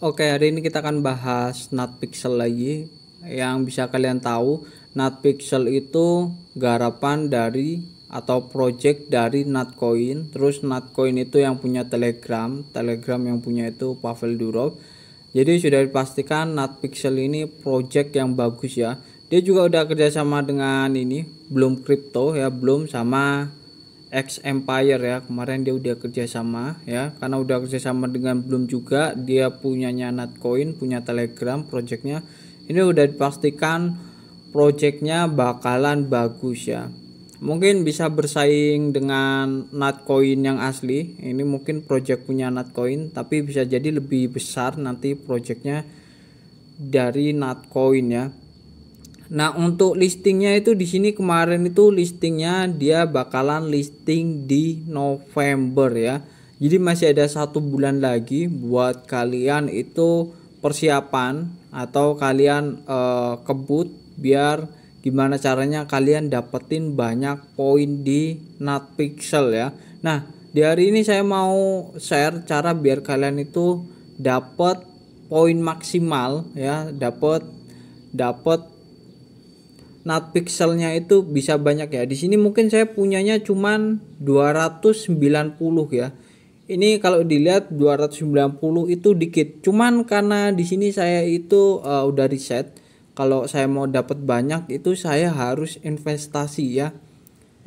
Oke, hari ini kita akan bahas NAT pixel lagi. Yang bisa kalian tahu, NAT pixel itu garapan dari atau project dari Natcoin. Terus Natcoin itu yang punya Telegram, Telegram yang punya itu Pavel Durov. Jadi sudah dipastikan NAT pixel ini project yang bagus ya. Dia juga udah kerjasama dengan ini, belum crypto ya, belum sama X Empire ya kemarin dia udah kerjasama ya karena udah kerjasama dengan belum juga dia punyanya Natcoin punya Telegram projectnya ini udah dipastikan projectnya bakalan bagus ya mungkin bisa bersaing dengan Natcoin yang asli ini mungkin project punya Natcoin tapi bisa jadi lebih besar nanti projectnya dari Natcoin ya Nah, untuk listingnya itu di sini kemarin itu listingnya dia bakalan listing di November ya. Jadi masih ada satu bulan lagi buat kalian itu persiapan atau kalian eh, kebut biar gimana caranya kalian dapetin banyak poin di Nat Pixel ya. Nah, di hari ini saya mau share cara biar kalian itu dapat poin maksimal ya, dapat dapat not pixelnya itu bisa banyak ya. Di sini mungkin saya punyanya cuman 290 ya. Ini kalau dilihat 290 itu dikit. Cuman karena di sini saya itu uh, udah reset. kalau saya mau dapat banyak itu saya harus investasi ya.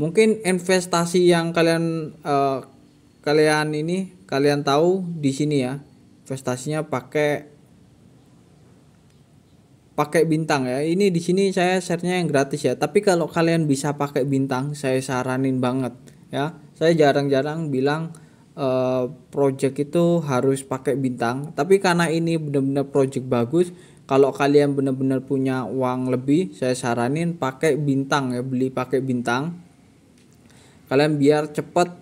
Mungkin investasi yang kalian uh, kalian ini kalian tahu di sini ya. Investasinya pakai pakai bintang ya. Ini di sini saya sharenya yang gratis ya. Tapi kalau kalian bisa pakai bintang, saya saranin banget ya. Saya jarang-jarang bilang uh, project itu harus pakai bintang, tapi karena ini benar-benar project bagus, kalau kalian benar-benar punya uang lebih, saya saranin pakai bintang ya, beli pakai bintang. Kalian biar cepat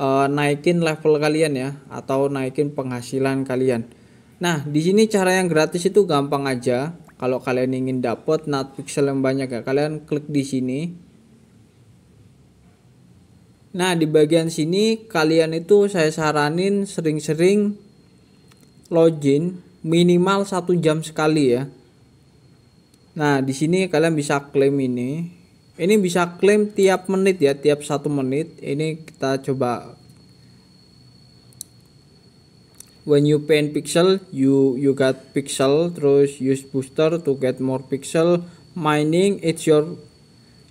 uh, naikin level kalian ya atau naikin penghasilan kalian. Nah, di sini cara yang gratis itu gampang aja kalau kalian ingin dapat not pixel yang banyak ya kalian klik di sini nah di bagian sini kalian itu saya saranin sering-sering login minimal satu jam sekali ya nah di sini kalian bisa klaim ini ini bisa klaim tiap menit ya tiap satu menit ini kita coba when you paint pixel you you got pixel terus use booster to get more pixel mining it's your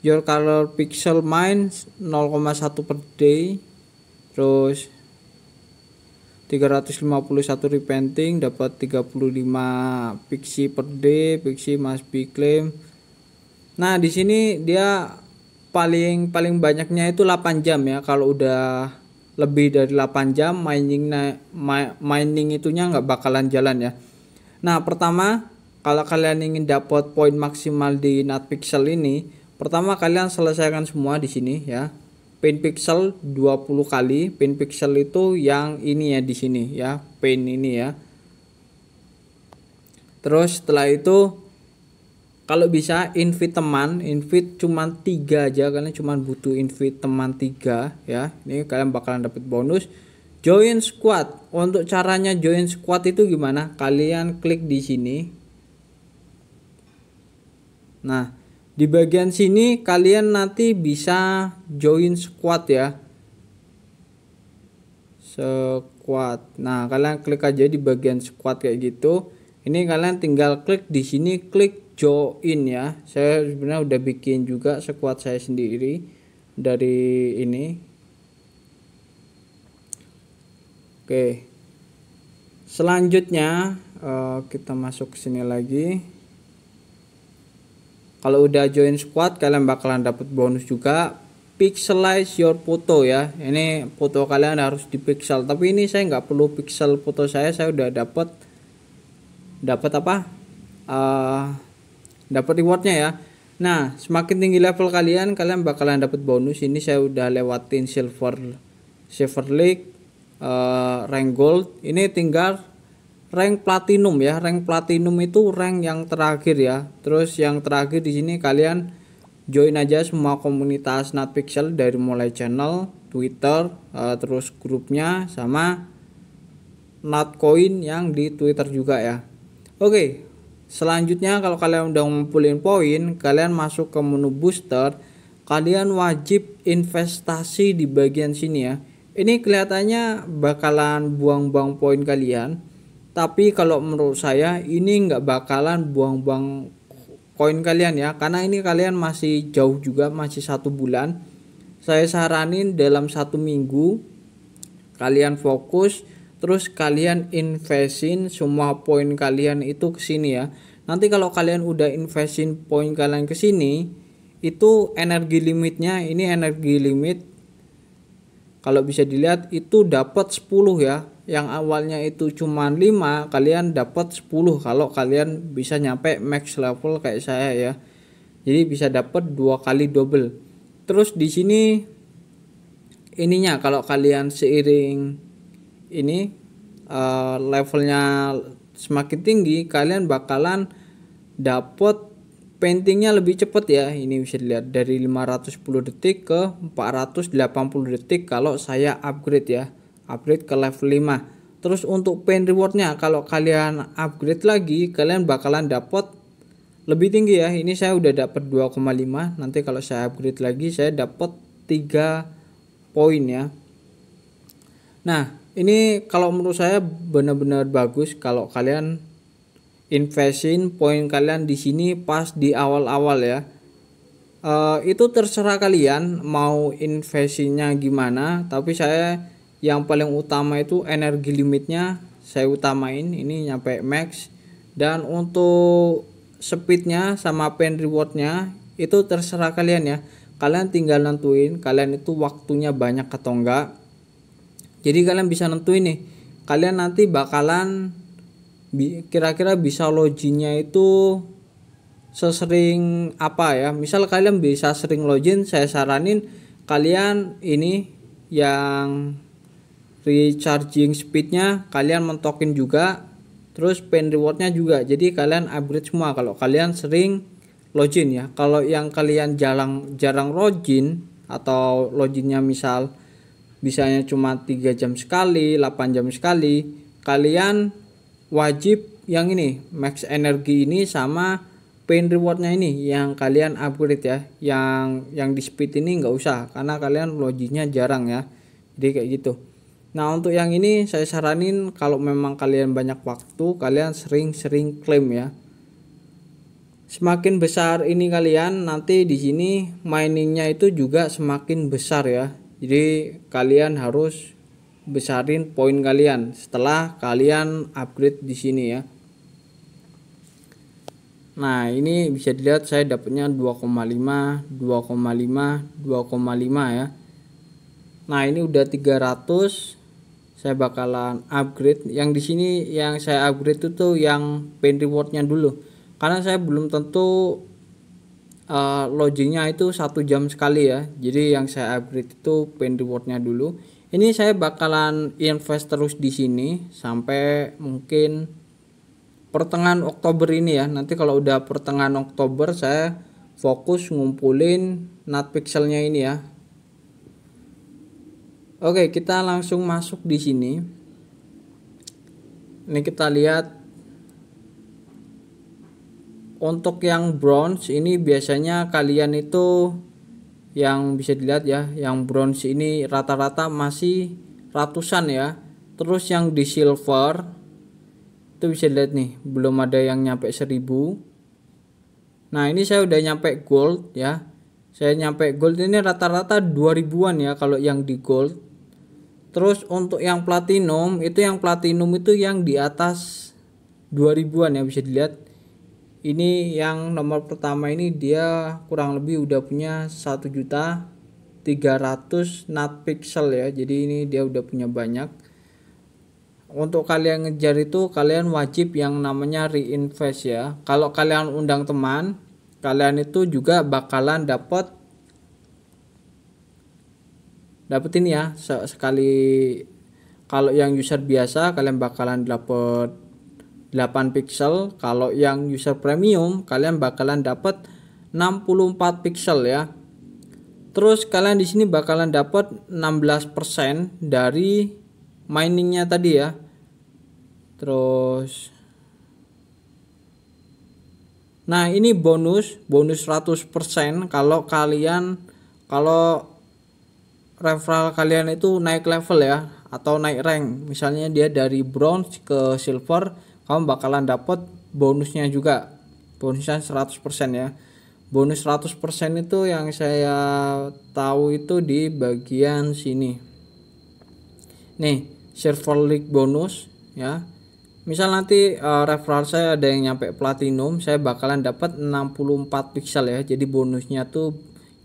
your color pixel mines 0,1 per day terus 351 repainting dapat 35 pixi per day pixi must be claim nah di sini dia paling paling banyaknya itu 8 jam ya kalau udah lebih dari 8 jam mining mining itunya nggak bakalan jalan ya. Nah, pertama kalau kalian ingin dapat poin maksimal di Nat Pixel ini, pertama kalian selesaikan semua di sini ya. Pin pixel 20 kali, pin pixel itu yang ini ya di sini ya, pin ini ya. Terus setelah itu kalau bisa invite teman invite cuma tiga aja kalian cuma butuh invite teman tiga ya ini kalian bakalan dapat bonus join squad untuk caranya join squad itu gimana kalian klik di sini nah di bagian sini kalian nanti bisa join squad ya squad nah kalian klik aja di bagian squad kayak gitu ini kalian tinggal klik di sini klik join ya saya sebenarnya udah bikin juga sekuat saya sendiri dari ini oke selanjutnya eh, kita masuk ke sini lagi kalau udah join squad kalian bakalan dapat bonus juga pixelize your photo ya ini foto kalian harus dipixel tapi ini saya nggak perlu pixel foto saya saya udah dapat dapat apa uh, dapat rewardnya ya nah semakin tinggi level kalian kalian bakalan dapat bonus ini saya udah lewatin silver silver league uh, eh, rank gold ini tinggal rank platinum ya rank platinum itu rank yang terakhir ya terus yang terakhir di sini kalian join aja semua komunitas Natpixel dari mulai channel Twitter uh, terus grupnya sama Natcoin yang di Twitter juga ya oke okay, Selanjutnya kalau kalian udah ngumpulin poin, kalian masuk ke menu booster, kalian wajib investasi di bagian sini ya. Ini kelihatannya bakalan buang-buang poin kalian, tapi kalau menurut saya ini nggak bakalan buang-buang koin kalian ya, karena ini kalian masih jauh juga, masih satu bulan. Saya saranin dalam satu minggu kalian fokus terus kalian investin semua poin kalian itu ke sini ya nanti kalau kalian udah investin poin kalian ke sini itu energi limitnya ini energi limit kalau bisa dilihat itu dapat 10 ya yang awalnya itu cuma 5 kalian dapat 10 kalau kalian bisa nyampe max level kayak saya ya jadi bisa dapat dua kali double terus di sini ininya kalau kalian seiring ini uh, levelnya semakin tinggi kalian bakalan dapat paintingnya lebih cepat ya ini bisa dilihat dari 510 detik ke 480 detik kalau saya upgrade ya upgrade ke level 5 terus untuk paint rewardnya kalau kalian upgrade lagi kalian bakalan dapat lebih tinggi ya ini saya udah dapat 2,5 nanti kalau saya upgrade lagi saya dapat 3 poin ya nah ini kalau menurut saya benar-benar bagus kalau kalian investin poin kalian di sini pas di awal-awal ya. Uh, itu terserah kalian mau investinya gimana, tapi saya yang paling utama itu energi limitnya saya utamain ini nyampe max dan untuk speednya sama pen rewardnya itu terserah kalian ya kalian tinggal nentuin kalian itu waktunya banyak atau enggak jadi kalian bisa nentuin nih kalian nanti bakalan kira-kira bisa loginnya itu sesering apa ya misal kalian bisa sering login saya saranin kalian ini yang recharging speednya kalian mentokin juga terus pen rewardnya juga jadi kalian upgrade semua kalau kalian sering login ya kalau yang kalian jarang jarang login atau loginnya misal misalnya cuma tiga jam sekali 8 jam sekali kalian wajib yang ini max energi ini sama pain rewardnya ini yang kalian upgrade ya yang yang di speed ini nggak usah karena kalian loginya jarang ya jadi kayak gitu nah untuk yang ini saya saranin kalau memang kalian banyak waktu kalian sering-sering klaim ya semakin besar ini kalian nanti di sini miningnya itu juga semakin besar ya jadi kalian harus besarin poin kalian setelah kalian upgrade di sini ya Nah ini bisa dilihat saya dapatnya 2,5 2,5 2,5 ya Nah ini udah 300 saya bakalan upgrade yang di sini yang saya upgrade itu tuh yang pain rewardnya dulu karena saya belum tentu uh, itu satu jam sekali ya jadi yang saya upgrade itu pin rewardnya dulu ini saya bakalan invest terus di sini sampai mungkin pertengahan Oktober ini ya nanti kalau udah pertengahan Oktober saya fokus ngumpulin nat pixelnya ini ya Oke kita langsung masuk di sini ini kita lihat untuk yang bronze ini biasanya kalian itu yang bisa dilihat ya yang bronze ini rata-rata masih ratusan ya terus yang di silver itu bisa dilihat nih belum ada yang nyampe 1000 nah ini saya udah nyampe gold ya saya nyampe gold ini rata-rata 2000-an ya kalau yang di gold terus untuk yang platinum itu yang platinum itu yang di atas 2000-an ya bisa dilihat ini yang nomor pertama ini dia kurang lebih udah punya 1 juta 300 nat pixel ya jadi ini dia udah punya banyak untuk kalian ngejar itu kalian wajib yang namanya reinvest ya kalau kalian undang teman kalian itu juga bakalan dapat dapetin ya sekali kalau yang user biasa kalian bakalan dapat 8 pixel kalau yang user premium kalian bakalan dapat 64 pixel ya terus kalian di sini bakalan dapat 16% dari miningnya tadi ya terus nah ini bonus bonus 100% kalau kalian kalau referral kalian itu naik level ya atau naik rank misalnya dia dari bronze ke silver kamu bakalan dapat bonusnya juga bonusnya 100% ya bonus 100% itu yang saya tahu itu di bagian sini nih server league bonus ya misal nanti uh, referral saya ada yang nyampe platinum saya bakalan dapat 64 pixel ya jadi bonusnya tuh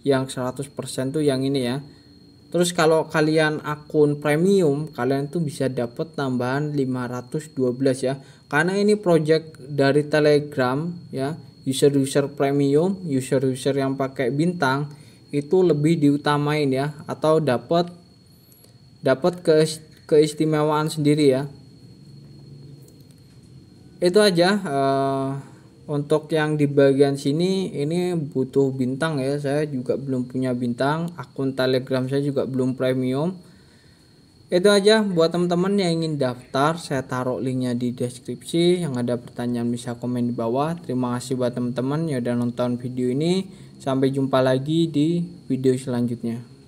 yang 100% tuh yang ini ya Terus kalau kalian akun premium, kalian tuh bisa dapat tambahan 512 ya. Karena ini project dari Telegram ya, user-user premium, user-user yang pakai bintang itu lebih diutamain ya atau dapat dapat ke keistimewaan sendiri ya. Itu aja uh, untuk yang di bagian sini ini butuh bintang ya saya juga belum punya bintang akun telegram saya juga belum premium itu aja buat teman-teman yang ingin daftar saya taruh linknya di deskripsi yang ada pertanyaan bisa komen di bawah terima kasih buat teman-teman yang udah nonton video ini sampai jumpa lagi di video selanjutnya